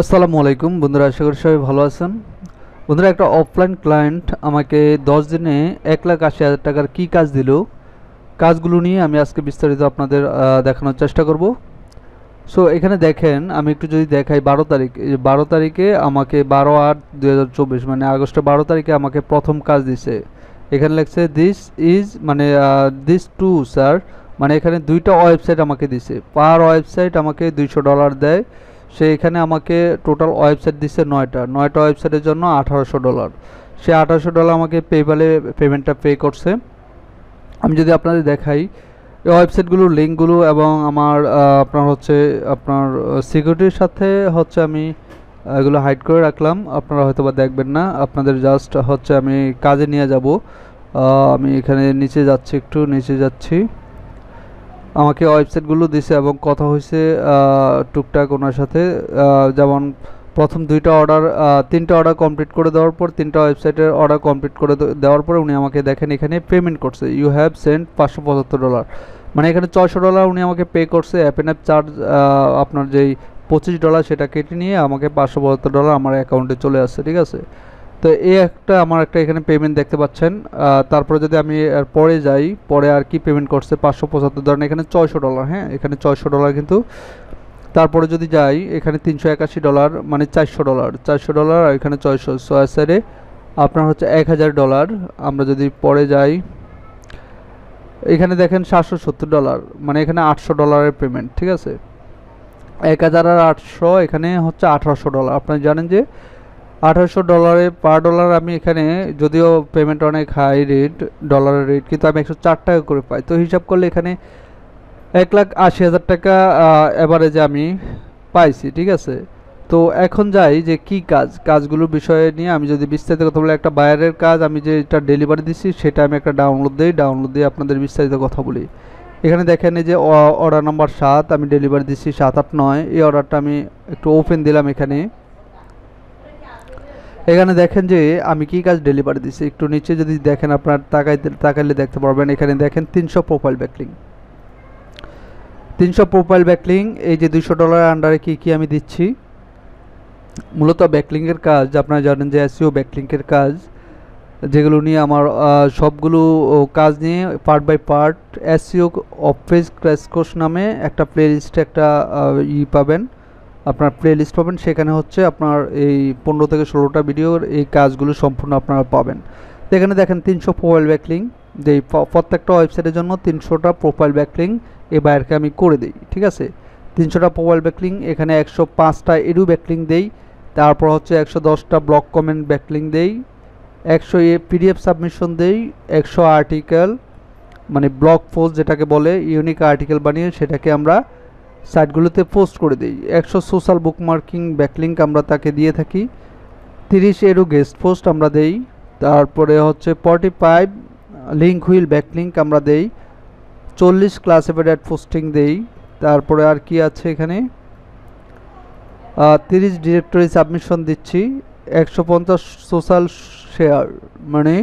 আসসালামু আলাইকুম বন্ধুরা আশা করি সবাই ভালো আছেন বন্ধুরা একটা অফলাইন ক্লায়েন্ট আমাকে দশ দিনে এক লাখ আশি হাজার টাকার কী কাজ দিল কাজগুলো নিয়ে আমি আজকে বিস্তারিত আপনাদের দেখানোর চেষ্টা করব সো এখানে দেখেন আমি একটু যদি দেখাই বারো তারিখ বারো তারিখে আমাকে বারো আট দু মানে আগস্টের বারো তারিখে আমাকে প্রথম কাজ দিছে এখানে লেখছে দিস ইজ মানে দিস টু স্যার মানে এখানে দুইটা ওয়েবসাইট আমাকে দিছে পার ওয়েবসাইট আমাকে দুইশো ডলার দেয় সে এখানে আমাকে টোটাল ওয়েবসাইট দিচ্ছে নয়টা নয়টা ওয়েবসাইটের জন্য আঠারোশো ডলার সে আঠারোশো ডলার আমাকে পেপ্যালে পেমেন্টটা পে করছে আমি যদি আপনাদের দেখাই এই ওয়েবসাইটগুলোর লিঙ্কগুলো এবং আমার আপনার হচ্ছে আপনার সিকিউরিটির সাথে হচ্ছে আমি এগুলো হাইড করে রাখলাম আপনারা হয়তো বা দেখবেন না আপনাদের জাস্ট হচ্ছে আমি কাজে নিয়ে যাব আমি এখানে নিচে যাচ্ছি একটু নিচে যাচ্ছি আমাকে ওয়েবসাইটগুলো দিছে এবং কথা হয়েছে টুকটাক ওনার সাথে যেমন প্রথম দুইটা অর্ডার তিনটা অর্ডার কমপ্লিট করে দেওয়ার পর তিনটা ওয়েবসাইটের অর্ডার কমপ্লিট করে দেওয়ার পর উনি আমাকে দেখেন এখানে পেমেন্ট করছে ইউ হ্যাভ সেন্ট পাঁচশো পঁচাত্তর ডলার মানে এখানে ছয়শো ডলার উনি আমাকে পে করছে অ্যাপ অ্যাপ চার্জ আপনার যেই পঁচিশ ডলার সেটা কেটে নিয়ে আমাকে পাঁচশো পঁচাত্তর ডলার আমার অ্যাকাউন্টে চলে আসছে ঠিক আছে তো এই একটা আমার একটা এখানে পেমেন্ট দেখতে পাচ্ছেন তারপরে যদি আমি পরে যাই পরে আর কি পেমেন্ট করছে পাঁচশো পঁচাত্তর ধরেন এখানে ছয়শো ডলার হ্যাঁ এখানে ছয়শো ডলার কিন্তু তারপরে যদি যাই এখানে তিনশো একাশি ডলার মানে চারশো ডলার চারশো ডলার আর এখানে ছয়শো ছয় সাইডে আপনার হচ্ছে এক হাজার ডলার আমরা যদি পরে যাই এখানে দেখেন সাতশো সত্তর ডলার মানে এখানে আটশো ডলারের পেমেন্ট ঠিক আছে এক হাজার আর আটশো এখানে হচ্ছে আঠারোশো ডলার আপনারা জানেন যে আঠারোশো ডলারে পার ডলার আমি এখানে যদিও পেমেন্ট অনেক হাই রেট ডলারের রেট কিন্তু আমি একশো চার টাকা করে পাই তো হিসাব করলে এখানে এক লাখ আশি হাজার টাকা অ্যাভারেজে আমি পাইছি ঠিক আছে তো এখন যাই যে কি কাজ কাজগুলোর বিষয়ে নিয়ে আমি যদি বিস্তারিত কথা বলি একটা বায়ারের কাজ আমি যে এটা ডেলিভারি দিচ্ছি সেটা আমি একটা ডাউনলোড দিই ডাউনলোড দিয়ে আপনাদের বিস্তারিত কথা বলি এখানে দেখেন যে অর্ডার নাম্বার সাত আমি ডেলিভারি দিচ্ছি সাত আট নয় এই অর্ডারটা আমি একটু ওপেন দিলাম এখানে এখানে দেখেন যে আমি কি কাজ ডেলিভারি দিচ্ছি একটু নিচে যদি দেখেন আপনার তাকাইতে তাকাইলে দেখতে পারবেন এখানে দেখেন তিনশো প্রোফাইল ব্যাকলিং তিনশো প্রোফাইল ব্যাকলিং এই যে দুশো ডলারের আন্ডারে কী কী আমি দিচ্ছি মূলত ব্যাকলিংয়ের কাজ আপনারা জানেন যে e এসিও ব্যাকলিংয়ের কাজ যেগুলো নিয়ে আমার সবগুলো কাজ নিয়ে part by part SEO office crash course নামে একটা প্লেলিস্টে একটা ই পাবেন আপনার প্লেলিস্ট পাবেন সেখানে হচ্ছে আপনার এই পনেরো থেকে ষোলোটা ভিডিওর এই কাজগুলো সম্পূর্ণ আপনারা পাবেন তো এখানে দেখেন তিনশো প্রোফাইল ব্যাকলিং যে প্রত্যেকটা ওয়েবসাইটের জন্য তিনশোটা প্রোফাইল ব্যাকলিং এই বায়ারকে আমি করে দিই ঠিক আছে তিনশোটা প্রোফাইল ব্যাকলিং এখানে একশো পাঁচটা এডু ব্যাকলিং দেই তারপর হচ্ছে একশো দশটা ব্লক কমেন্ট ব্যাকলিং দেই একশো এ পিডিএফ সাবমিশন দেই একশো আর্টিকেল মানে ব্লক পোস্ট যেটাকে বলে ইউনিক আর্টিকেল বানিয়ে সেটাকে আমরা সাইটগুলোতে পোস্ট করে দিই একশো সোশ্যাল বুকমার্কিং ব্যাকলিঙ্ক আমরা তাকে দিয়ে থাকি তিরিশ এরও গেস্ট পোস্ট আমরা দেই তারপরে হচ্ছে forty five link wheel backlink আমরা দেই চল্লিশ ক্লাসেফেড অ্যাড পোস্টিং দেই তারপরে আর কি আছে এখানে তিরিশ ডিরেক্টরি সাবমিশন দিচ্ছি একশো পঞ্চাশ সোশ্যাল শেয়ার মানে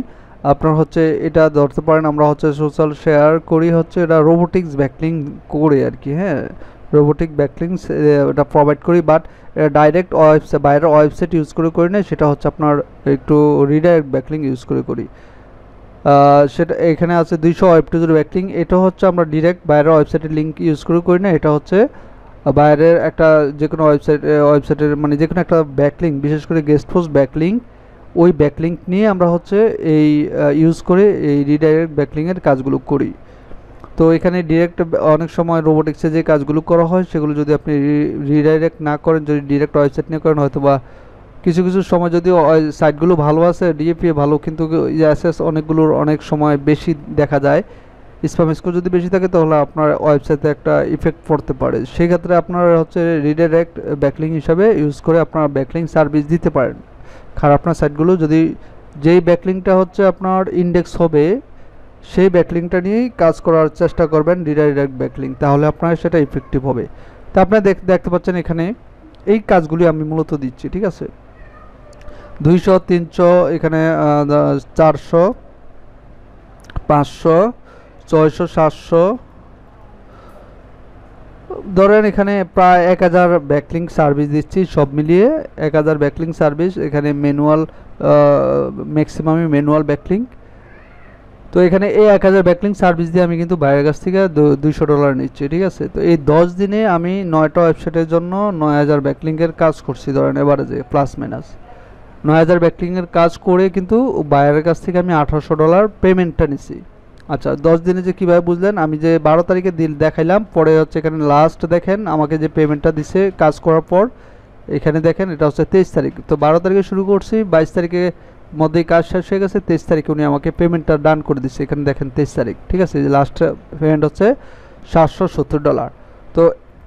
আপনার হচ্ছে এটা ধরতে পারেন আমরা হচ্ছে সোশ্যাল শেয়ার করি হচ্ছে এটা রোবোটিক্স ব্যাকলিং করে আর কি হ্যাঁ রোবোটিক ব্যাকলিংস এটা প্রোভাইড করি বাট ডাইরেক্ট ওয়েবসাইট বাইরের ওয়েবসাইট ইউজ করে করি না সেটা হচ্ছে আপনার একটু রিডাইরেক্ট ব্যাকলিং ইউজ করে করি সেটা এখানে আছে দুইশো ওয়েব টু জিরো ব্যাকলিং এটা হচ্ছে আমরা ডিরেক্ট বাইরের ওয়েবসাইটের লিঙ্ক ইউজ করে করি না এটা হচ্ছে বাইরের একটা যে কোনো ওয়েবসাইট ওয়েবসাইটের মানে যে কোনো একটা ব্যাকলিং বিশেষ করে গেস্ট পোস্ট ব্যাকলিং ওই ব্যাকলিঙ্ক নিয়ে আমরা হচ্ছে এই ইউজ করে এই রিডাইরেক্ট ব্যাকলিংয়ের কাজগুলো করি তো এখানে ডিরেক্ট অনেক সময় রোবোটিক্সে যে কাজগুলো করা হয় সেগুলো যদি আপনি রিডাইরেক্ট না করেন যদি ডিরেক্ট ওয়েবসাইট নিয়ে করেন হয়তো বা কিছু কিছু সময় যদি সাইটগুলো ভালো আছে ডিএপিএ ভালো কিন্তু অ্যাসেস অনেকগুলোর অনেক সময় বেশি দেখা যায় স্পাম স্কোর যদি বেশি থাকে তাহলে আপনার ওয়েবসাইটে একটা ইফেক্ট পড়তে পারে সেক্ষেত্রে আপনার হচ্ছে রিডাইরেক্ট ব্যাকলিং হিসাবে ইউজ করে আপনার ব্যাকলিং সার্ভিস দিতে পারেন কারণ আপনার সাইটগুলো যদি যেই ব্যাকলিংটা হচ্ছে আপনার ইন্ডেক্স হবে সেই ব্যাকলিংটা নিয়েই কাজ করার চেষ্টা করবেন রিডাইরেক্ট ব্যাকলিং তাহলে আপনার সেটা ইফেক্টিভ হবে তা আপনারা দেখতে পাচ্ছেন এখানে এই কাজগুলি আমি মূলত দিচ্ছি ঠিক আছে দুইশো তিনশো এখানে চারশো পাঁচশো ছয়শো সাতশো ধরেন এখানে প্রায় এক হাজার ব্যাকলিং সার্ভিস দিচ্ছি সব মিলিয়ে এক হাজার ব্যাকলিং সার্ভিস এখানে ম্যানুয়াল ম্যাক্সিমামই ম্যানুয়াল ব্যাকলিং তো এখানে এই এক হাজার ব্যাকলিং সার্ভিস দিয়ে আমি কিন্তু বাইরের কাছ থেকে দুইশো ডলার নিচ্ছি ঠিক আছে তো এই দশ দিনে আমি নয়টা ওয়েবসাইটের জন্য নয় হাজার ব্যাকলিংয়ের কাজ করছি ধরেন এবারে যে প্লাস মাইনাস নয় হাজার ব্যাকলিংয়ের কাজ করে কিন্তু বাইরের কাছ থেকে আমি আঠারোশো ডলার পেমেন্টটা নিছি আচ্ছা দশ দিনে যে কীভাবে বুঝলেন আমি যে বারো তারিখে দিল দেখাইলাম পরে হচ্ছে এখানে লাস্ট দেখেন আমাকে যে পেমেন্টটা দিছে কাজ করার পর এখানে দেখেন এটা হচ্ছে তেইশ তারিখ তো বারো তারিখে শুরু করছি বাইশ তারিখে মধ্যে কাজ শেষ হয়ে গেছে তেইশ তারিখে উনি আমাকে পেমেন্টটা ডান করে দিচ্ছে এখানে দেখেন তেইশ তারিখ ঠিক আছে লাস্ট পেমেন্ট হচ্ছে সাতশো সত্তর ডলার তো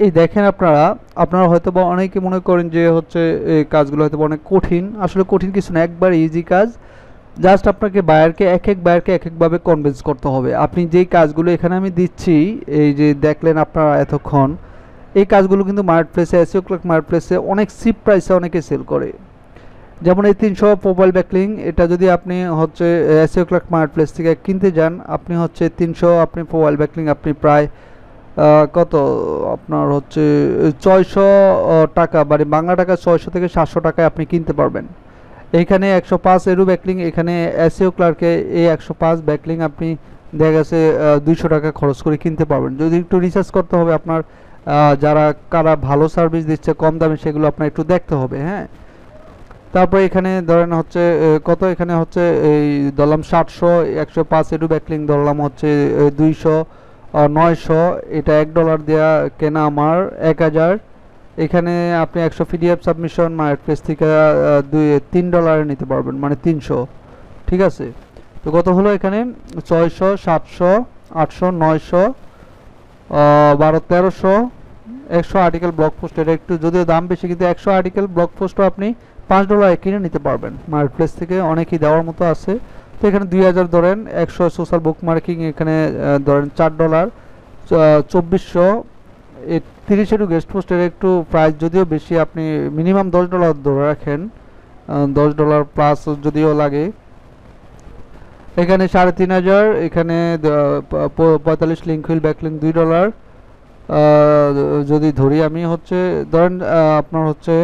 এই দেখেন আপনারা আপনারা হয়তো বা অনেকে মনে করেন যে হচ্ছে এই কাজগুলো হয়তো অনেক কঠিন আসলে কঠিন কিছু না একবার ইজি কাজ জাস্ট আপনাকে বায়ারকে এক এক বায়ারকে এক একভাবে কনভিন্স করতে হবে আপনি যেই কাজগুলো এখানে আমি দিচ্ছি এই যে দেখলেন আপনারা এতক্ষণ এই কাজগুলো কিন্তু মার্কেট প্লেসে এসিও ক্লাক মার্কেট প্লেসে অনেক সিপ প্রাইসে অনেকে সেল করে যেমন এই তিনশো প্রোফাইল ব্যাকলিং এটা যদি আপনি হচ্ছে এসিও ক্লার্ক মার্ট প্লেস থেকে কিনতে যান আপনি হচ্ছে তিনশো আপনি প্রোফাইল ব্যাকলিং আপনি প্রায় কত আপনার হচ্ছে ছয়শো টাকা মানে বাংলা টাকা ছয়শো থেকে সাতশো টাকায় আপনি কিনতে পারবেন এখানে একশো পাঁচ এরু ব্যাকলিং এখানে এসিও ক্লার্কে এই একশো পাঁচ ব্যাকলিং আপনি দেখা গেছে দুইশো টাকা খরচ করে কিনতে পারবেন যদি একটু রিসার্চ করতে হবে আপনার যারা কারা ভালো সার্ভিস দিচ্ছে কম দামে সেগুলো আপনার একটু দেখতে হবে হ্যাঁ তারপরে এখানে ধরেন হচ্ছে কত এখানে হচ্ছে এই ধরলাম সাতশো একশো পাঁচ এটু ব্যাকলিং ধরলাম হচ্ছে দুইশো নয়শো এটা এক ডলার দেওয়া কেনা আমার এক হাজার এখানে আপনি একশো পিডিএফ সাবমিশন মার্কেট প্লেস থেকে দুই তিন ডলারে নিতে পারবেন মানে তিনশো ঠিক আছে তো কত হলো এখানে ছয়শো সাতশো আটশো নয়শো বারো তেরোশো একশো আর্টিকেল ব্লক পোস্ট এটা একটু যদিও দাম বেশি কিন্তু একশো আর্টিকেল ব্লক পোস্টও আপনি পাঁচ ডলারে কিনে নিতে পারবেন প্লেস থেকে অনেকেই দেওয়ার মতো আছে তো এখানে দুই হাজার ধরেন একশো সোশ্যাল বুক মার্কিং এখানে ধরেন চার ডলার চব্বিশশো তিরিশের গেস্ট পোস্টের একটু প্রাইস যদিও বেশি আপনি মিনিমাম দশ ডলার ধরে রাখেন দশ ডলার প্লাস যদিও লাগে এখানে সাড়ে তিন হাজার এখানে পঁয়তাল্লিশ লিঙ্ক হুইল ব্যাকলিং দুই ডলার যদি ধরি আমি হচ্ছে ধরেন আপনার হচ্ছে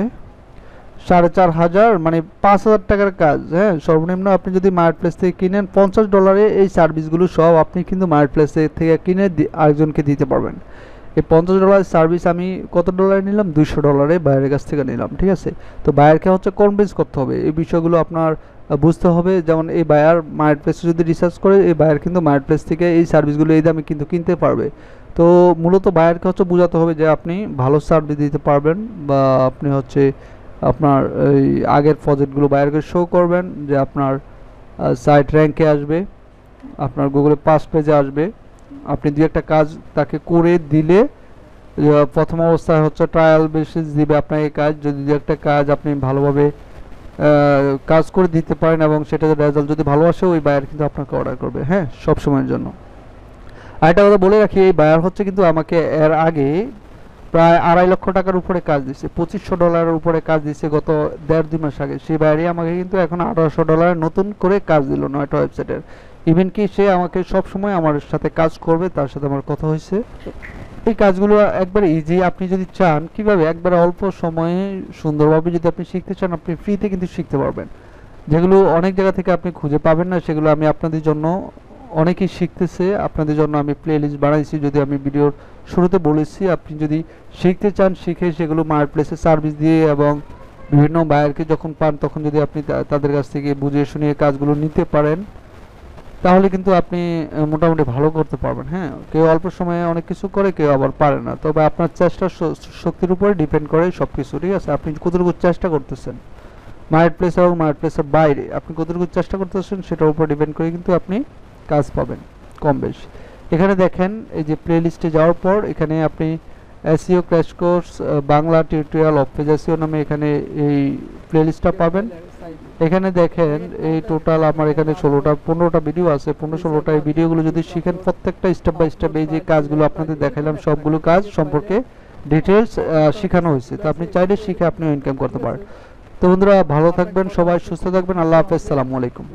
সাড়ে চার হাজার মানে পাঁচ হাজার টাকার কাজ হ্যাঁ সর্বনিম্ন আপনি যদি প্লেস থেকে কিনেন পঞ্চাশ ডলারে এই সার্ভিসগুলো সব আপনি কিন্তু প্লেস থেকে কিনে আরেকজনকে দিতে পারবেন এই পঞ্চাশ ডলারের সার্ভিস আমি কত ডলারে নিলাম দুশো ডলারে বাইরের কাছ থেকে নিলাম ঠিক আছে তো বায়ারকে হচ্ছে কনভিন্স করতে হবে এই বিষয়গুলো আপনার বুঝতে হবে যেমন এই বায়ার মার্কেট প্লেসে যদি রিসার্চ করে এই বায়ার কিন্তু মার্কেট প্লেস থেকে এই সার্ভিসগুলো এই দামে কিন্তু কিনতে পারবে তো মূলত বায়ারকে হচ্ছে বোঝাতে হবে যে আপনি ভালো সার্ভিস দিতে পারবেন বা আপনি হচ্ছে আপনার এই আগের প্রজেক্টগুলো বাইরে শো করবেন যে আপনার সাইট র্যাঙ্কে আসবে আপনার গুগলে পাস পেজে আসবে আপনি দু একটা কাজ তাকে করে দিলে প্রথম অবস্থায় হচ্ছে ট্রায়াল বেসিস দিবে আপনাকে কাজ যদি দু একটা কাজ আপনি ভালোভাবে কাজ করে দিতে পারেন এবং সেটা রেজাল্ট যদি ভালো আসে ওই বায়ার কিন্তু আপনাকে অর্ডার করবে হ্যাঁ সব সময়ের জন্য আরেকটা কথা বলে রাখি এই বায়ার হচ্ছে কিন্তু আমাকে এর আগে প্রায় আড়াই লক্ষ টাকার উপরে কাজ দিচ্ছে পঁচিশশো ডলারের উপরে কাজ দিচ্ছে গত দেড় দুই মাস আগে সে বাইরে আমাকে কিন্তু এখন আঠারোশো ডলারে নতুন করে কাজ দিল নয়টা ওয়েবসাইটের ইভেন কি সে আমাকে সবসময় আমার সাথে কাজ করবে তার সাথে আমার কথা হয়েছে এই কাজগুলো একবার ইজি আপনি যদি চান কিভাবে একবার অল্প সময়ে সুন্দরভাবে যদি আপনি শিখতে চান আপনি ফ্রিতে কিন্তু শিখতে পারবেন যেগুলো অনেক জায়গা থেকে আপনি খুঁজে পাবেন না সেগুলো আমি আপনাদের জন্য অনেকেই শিখতেছে আপনাদের জন্য আমি প্লে লিস্ট বানাইছি যদি আমি ভিডিওর শুরুতে বলেছি আপনি যদি শিখতে চান শিখে সেগুলো মার্কেট প্লেসে সার্ভিস দিয়ে এবং বিভিন্ন বায়ারকে যখন পান তখন যদি আপনি তাদের কাছ থেকে বুঝিয়ে শুনিয়ে কাজগুলো নিতে পারেন তাহলে কিন্তু আপনি মোটামুটি ভালো করতে পারবেন হ্যাঁ কেউ অল্প সময়ে অনেক কিছু করে কেউ আবার পারে না তবে আপনার চেষ্টা শক্তির উপরে ডিপেন্ড করে সব কিছু ঠিক আছে আপনি কতটুকু চেষ্টা করতেছেন মার্কেট প্লেস এবং মার্কেট প্লেসের বাইরে আপনি কতটুকু চেষ্টা করতেছেন সেটার উপর ডিপেন্ড করে কিন্তু আপনি কাজ পাবেন কম বেশি এখানে দেখেন এই যে প্লেলিস্টে যাওয়ার পর এখানে আপনি SEO crash course Bangla tutorial of SEO নামে এখানে এই প্লেলিস্টটা পাবেন এখানে দেখেন এই টোটাল আমার এখানে ষোলোটা পনেরোটা ভিডিও আছে পনেরো ষোলোটা এই ভিডিওগুলো যদি শিখেন প্রত্যেকটা স্টেপ বাই স্টেপ এই যে কাজগুলো আপনাদের দেখালাম সবগুলো কাজ সম্পর্কে ডিটেলস শেখানো হয়েছে তো আপনি চাইলে শিখে আপনিও ইনকাম করতে পারেন তো বন্ধুরা ভালো থাকবেন সবাই সুস্থ থাকবেন আল্লাহ হাফেজ সালামু আলাইকুম